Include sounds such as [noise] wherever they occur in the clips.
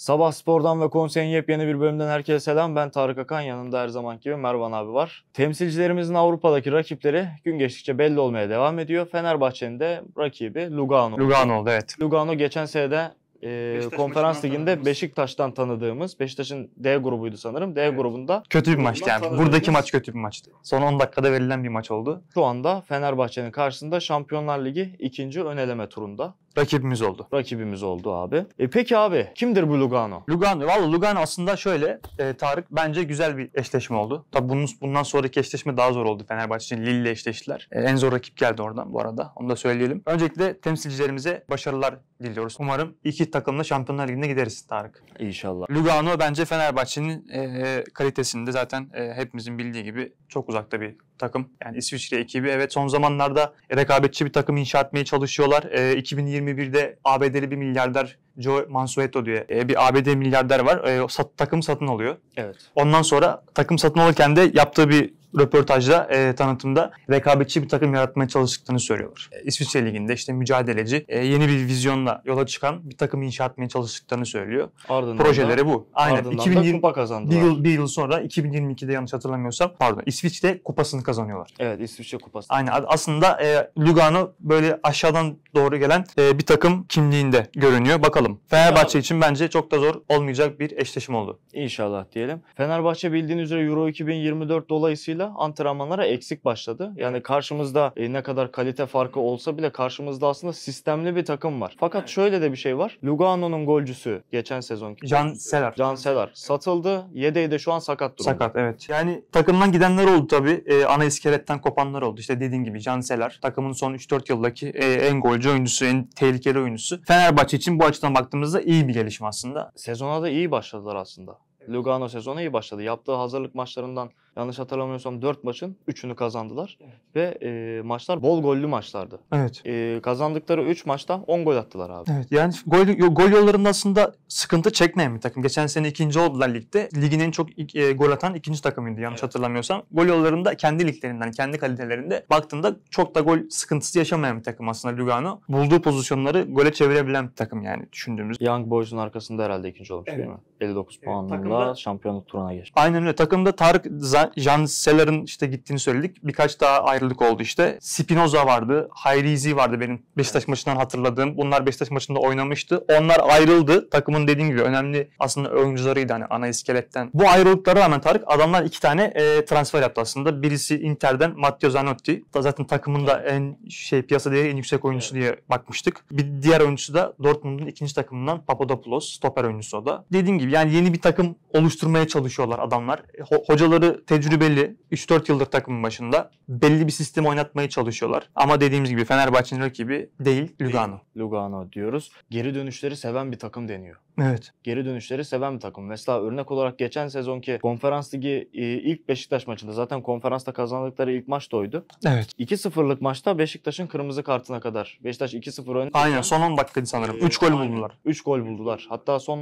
Sabah Spor'dan ve konseyin yepyeni bir bölümden herkese selam. Ben Tarık Akan, yanımda her zamanki gibi Mervan abi var. Temsilcilerimizin Avrupa'daki rakipleri gün geçtikçe belli olmaya devam ediyor. Fenerbahçe'nin de rakibi Lugano. Lugano oldu evet. Lugano geçen senede e, konferans liginde tanıdığımız. Beşiktaş'tan tanıdığımız Beşiktaş'ın D grubuydu sanırım. D evet. grubunda kötü bir maçtı yani. Buradaki maç kötü bir maçtı. Son 10 dakikada verilen bir maç oldu. Şu anda Fenerbahçe'nin karşısında Şampiyonlar Ligi ikinci ön eleme turunda. Rakibimiz oldu. Rakibimiz oldu abi. E peki abi kimdir bu Lugano? Lugano valla Lugano aslında şöyle e, Tarık bence güzel bir eşleşme oldu. Tabi bunun, bundan sonraki eşleşme daha zor oldu Fenerbahçe için. Lille ile eşleştiler. E, en zor rakip geldi oradan bu arada. Onu da söyleyelim. Öncelikle temsilcilerimize başarılar diliyoruz. Umarım iki rakip takımla Şampiyonlar Ligi'ne gideriz Tarık. İnşallah. Lugano bence Fenerbahçe'nin e, e, kalitesinde zaten e, hepimizin bildiği gibi çok uzakta bir takım. Yani İsviçre ekibi evet son zamanlarda rekabetçi bir takım inşa etmeye çalışıyorlar. E, 2021'de ABD'li bir milyarder Joe Mansueto diye e, bir ABD milyarder var. E, sat, takım satın alıyor. Evet. Ondan sonra takım satın alırken de yaptığı bir röportajda, e, tanıtımda rekabetçi bir takım yaratmaya çalıştıklarını söylüyorlar. E, İsviçre Ligi'nde işte mücadeleci, e, yeni bir vizyonla yola çıkan bir takım inşa etmeye çalıştıklarını söylüyor. Ardından Projeleri da, bu. Aynen. Ardından 2020, da kupa kazandılar. Bir yıl, bir yıl sonra 2022'de yanlış hatırlamıyorsam pardon İsviçre kupasını kazanıyorlar. Evet İsviçre kupası. Aynen. Aslında e, Lugano böyle aşağıdan doğru gelen e, bir takım kimliğinde görünüyor. Bakalım. Fenerbahçe ya. için bence çok da zor olmayacak bir eşleşim oldu. İnşallah diyelim. Fenerbahçe bildiğin üzere Euro 2024 dolayısıyla kadarıyla antrenmanlara eksik başladı. Yani karşımızda e, ne kadar kalite farkı olsa bile karşımızda aslında sistemli bir takım var. Fakat şöyle de bir şey var. Lugano'nun golcüsü geçen sezonki. Can Selar. Can Selar. Satıldı. Yedeği de şu an sakat durumda. Sakat evet. Yani takımdan gidenler oldu tabii. E, ana iskeletten kopanlar oldu. İşte dediğin gibi Can Selar. Takımın son 3-4 yıldaki e, en golcü oyuncusu, en tehlikeli oyuncusu. Fenerbahçe için bu açıdan baktığımızda iyi bir gelişme aslında. Sezona da iyi başladılar aslında. Lugano sezonu iyi başladı. Yaptığı hazırlık maçlarından yanlış hatırlamıyorsam 4 maçın 3'ünü kazandılar. Ve e, maçlar bol gollü maçlardı. Evet. E, kazandıkları 3 maçta 10 gol attılar abi. Evet. Yani gol, gol yollarında aslında sıkıntı çekmeyen bir takım. Geçen sene ikinci oldular ligde. Ligin en çok e, gol atan ikinci takımıydı yanlış evet. hatırlamıyorsam. Gol yollarında kendi liglerinden, kendi kalitelerinde baktığında çok da gol sıkıntısı yaşamayan bir takım aslında Lugano. Bulduğu pozisyonları gole çevirebilen bir takım yani düşündüğümüz. Young Boys'un arkasında herhalde ikinci olmuş evet. değil mi? 59 evet, puanla takımda... şampiyonluk turuna geçti. Aynen öyle. Takımda Tarık Z sonra Jean Seller'ın işte gittiğini söyledik. Birkaç daha ayrılık oldu işte. Spinoza vardı. Hayrizi vardı benim Beşiktaş maçından hatırladığım. Bunlar Beşiktaş maçında oynamıştı. Onlar ayrıldı. Takımın dediğim gibi önemli aslında oyuncularıydı hani ana iskeletten. Bu ayrılıklara rağmen Tarık adamlar iki tane e, transfer yaptı aslında. Birisi Inter'den Matteo Zanotti. Zaten takımın da en şey piyasa değeri en yüksek oyuncusu diye bakmıştık. Bir diğer oyuncusu da Dortmund'un ikinci takımından Papadopoulos. Stoper oyuncusu o da. Dediğim gibi yani yeni bir takım oluşturmaya çalışıyorlar adamlar. Ho- hocaları tecrübeli 3-4 yıldır takımın başında belli bir sistem oynatmaya çalışıyorlar. Ama dediğimiz gibi Fenerbahçe'nin rakibi değil Lugano. Değil, Lugano diyoruz. Geri dönüşleri seven bir takım deniyor. Evet. Geri dönüşleri seven bir takım. Mesela örnek olarak geçen sezonki konferans ligi e, ilk Beşiktaş maçında zaten konferansta kazandıkları ilk maç da oydu. Evet. 2-0'lık maçta Beşiktaş'ın kırmızı kartına kadar. Beşiktaş 2-0 oynadı. Aynen son 10 dakikaydı sanırım. 3 ee, gol aynen. buldular. 3 gol buldular. Hatta son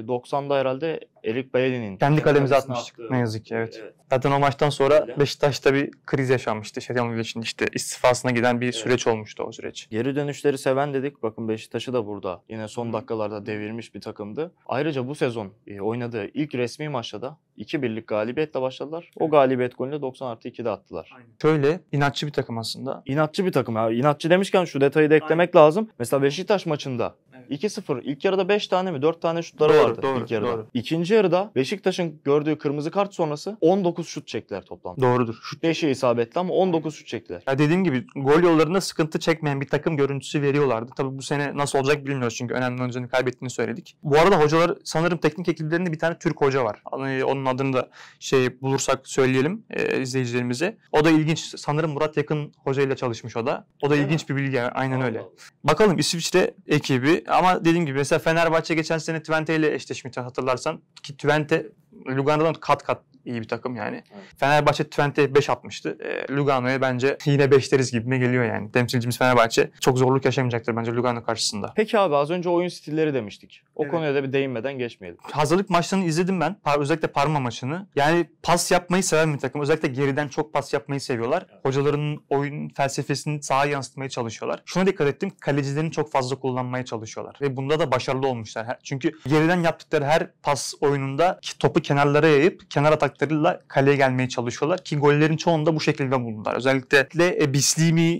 90'da e, herhalde Erik Bailly'nin kendi kalemize atmıştık ne yazık ki evet. evet. Zaten o maçtan sonra Öyle. Beşiktaş'ta bir kriz yaşanmıştı. Şenol Güneş'in işte istifasına giden bir evet. süreç olmuştu o süreç. Geri dönüşleri seven dedik. Bakın Beşiktaş'ı da burada yine son dakikalarda devirmiş bir takımdı. Ayrıca bu sezon e, oynadığı ilk resmi maçta da iki birlik galibiyetle başladılar. O galibiyet golünü 90 artı 2'de attılar. Aynen. Şöyle inatçı bir takım aslında. İnatçı bir takım. Ya. İnatçı demişken şu detayı da eklemek Aynen. lazım. Mesela Beşiktaş maçında 2-0. İlk yarıda 5 tane mi 4 tane şutları doğru, vardı doğru, ilk yarıda. Doğru. İkinci yarıda Beşiktaş'ın gördüğü kırmızı kart sonrası 19 şut çektiler toplamda. Doğrudur. Şut 5'e isabetli ama 19 şut çektiler. Ya dediğim gibi gol yollarında sıkıntı çekmeyen bir takım görüntüsü veriyorlardı. Tabii bu sene nasıl olacak bilmiyoruz çünkü önemli oyuncularını kaybettiğini söyledik. Bu arada hocalar sanırım teknik ekiplerinde bir tane Türk hoca var. Hani onun adını da şey bulursak söyleyelim e, izleyicilerimize. O da ilginç. Sanırım Murat Yakın hocayla çalışmış o da. O da ilginç bir bilgi. Aynen öyle. Bakalım İsviçre ekibi ama dediğim gibi mesela Fenerbahçe geçen sene Twente ile eşleşmişti hatırlarsan. Ki Twente Lugano'dan kat kat iyi bir takım yani. Evet. Fenerbahçe Twente 5 atmıştı. E, Lugano'ya bence yine 5 deriz gibi gibime geliyor yani. Temsilcimiz Fenerbahçe çok zorluk yaşamayacaktır bence Lugano karşısında. Peki abi az önce oyun stilleri demiştik. O evet. konuya da bir değinmeden geçmeyelim. Hazırlık maçlarını izledim ben. özellikle Parma maçını. Yani pas yapmayı seven bir takım. Özellikle geriden çok pas yapmayı seviyorlar. Evet. Hocaların oyun felsefesini sağa yansıtmaya çalışıyorlar. Şuna dikkat ettim. Kalecilerini çok fazla kullanmaya çalışıyorlar. Ve bunda da başarılı olmuşlar. Çünkü geriden yaptıkları her pas oyununda topu kenarlara yayıp kenar atak ataklarıyla kaleye gelmeye çalışıyorlar ki gollerin çoğunda bu şekilde bulundular. Özellikle e, Bislimi,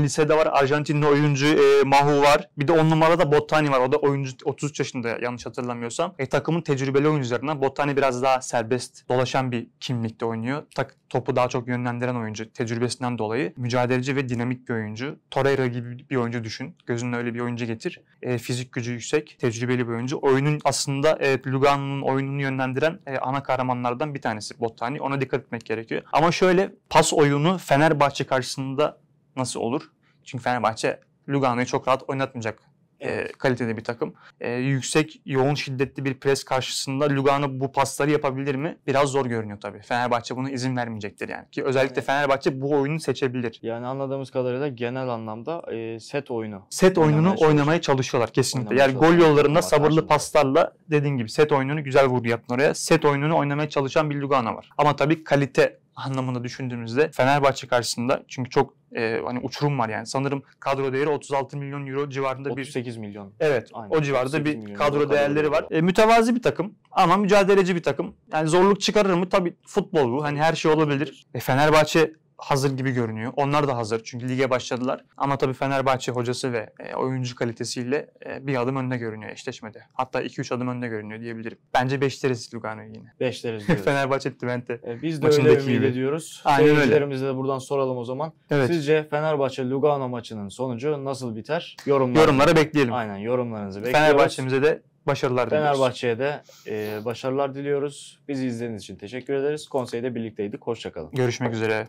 işte de var, Arjantinli oyuncu e, Mahu var. Bir de on numarada Bottani var. O da oyuncu 33 yaşında yanlış hatırlamıyorsam. E, takımın tecrübeli oyuncularından Bottani biraz daha serbest dolaşan bir kimlikte oynuyor. Tak, topu daha çok yönlendiren oyuncu tecrübesinden dolayı. Mücadeleci ve dinamik bir oyuncu. Torreira gibi bir oyuncu düşün. Gözünün öyle bir oyuncu getir. E, fizik gücü yüksek, tecrübeli bir oyuncu. Oyunun aslında e, Lugano'nun oyununu yönlendiren e, ana kahramanlardan bir tanesi tanesi Bottani. Ona dikkat etmek gerekiyor. Ama şöyle pas oyunu Fenerbahçe karşısında nasıl olur? Çünkü Fenerbahçe Lugano'yu çok rahat oynatmayacak e, kalitede bir takım. E, yüksek, yoğun, şiddetli bir pres karşısında Lugano bu pasları yapabilir mi? Biraz zor görünüyor tabii. Fenerbahçe buna izin vermeyecektir yani. Ki özellikle evet. Fenerbahçe bu oyunu seçebilir. Yani anladığımız kadarıyla genel anlamda e, set oyunu. Set oyununu çalışıyor. oynamaya çalışıyorlar kesinlikle. Oynamaya yani gol yollarında sabırlı paslarla dediğin gibi set oyununu güzel vurdu yaptın oraya. Set oyununu oynamaya çalışan bir Lugano var. Ama tabii kalite anlamında düşündüğümüzde Fenerbahçe karşısında çünkü çok e, hani uçurum var yani. Sanırım kadro değeri 36 milyon euro civarında 38 bir 38 milyon. Evet. Aynen. O civarda bir kadro euro değerleri euro. var. E, mütevazi bir takım ama mücadeleci bir takım. Yani zorluk çıkarır mı? Tabii futbol bu. Hani her şey olabilir. E, Fenerbahçe hazır gibi görünüyor. Onlar da hazır çünkü lige başladılar. Ama tabii Fenerbahçe hocası ve e, oyuncu kalitesiyle e, bir adım önde görünüyor eşleşmede. Hatta 2-3 adım önde görünüyor diyebilirim. Bence 5 deriz Lugano'yu yine. 5 deriz diyoruz. [laughs] Fenerbahçe Twente. E, biz de öyle ümit ediyoruz. Aynen öyle. de buradan soralım o zaman. Evet. Sizce Fenerbahçe Lugano maçının sonucu nasıl biter? Yorumlar... Yorumlara bekleyelim. Aynen yorumlarınızı bekliyoruz. Fenerbahçe'mize de başarılar diliyoruz. Fenerbahçe'ye de e, başarılar diliyoruz. Bizi izlediğiniz için teşekkür ederiz. Konseyde birlikteydik. Hoşçakalın. Görüşmek üzere.